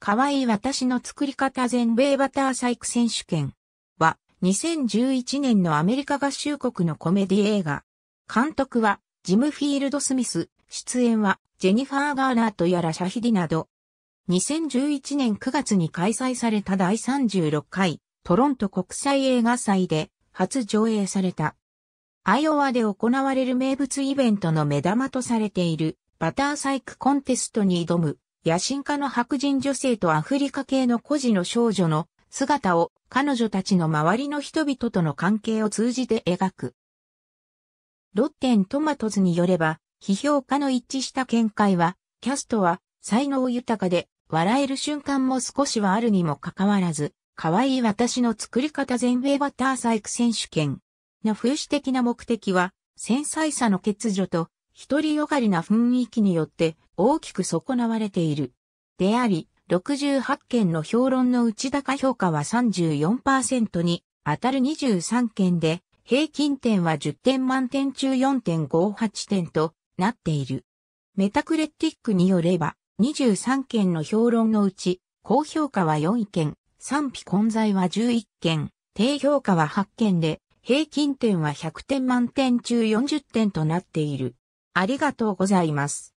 かわいい私の作り方全米バター細工選手権は2011年のアメリカ合衆国のコメディ映画。監督はジム・フィールド・スミス、出演はジェニファー・ガーナーとやらシャヒディなど。2011年9月に開催された第36回トロント国際映画祭で初上映された。アイオワで行われる名物イベントの目玉とされているバター細工コンテストに挑む野心家の白人女性とアフリカ系の孤児の少女の姿を彼女たちの周りの人々との関係を通じて描く。ロッテントマトズによれば、批評家の一致した見解は、キャストは才能豊かで、笑える瞬間も少しはあるにもかかわらず、可愛い私の作り方全米バターサイク選手権の風刺的な目的は、繊細さの欠如と一人よがりな雰囲気によって大きく損なわれている。であり、68件の評論の内高評価は34%に当たる23件で、平均点は10点満点中4.58点となっている。メタクレティックによれば、23件の評論のうち、高評価は4件、賛否混在は11件、低評価は8件で、平均点は100点満点中40点となっている。ありがとうございます。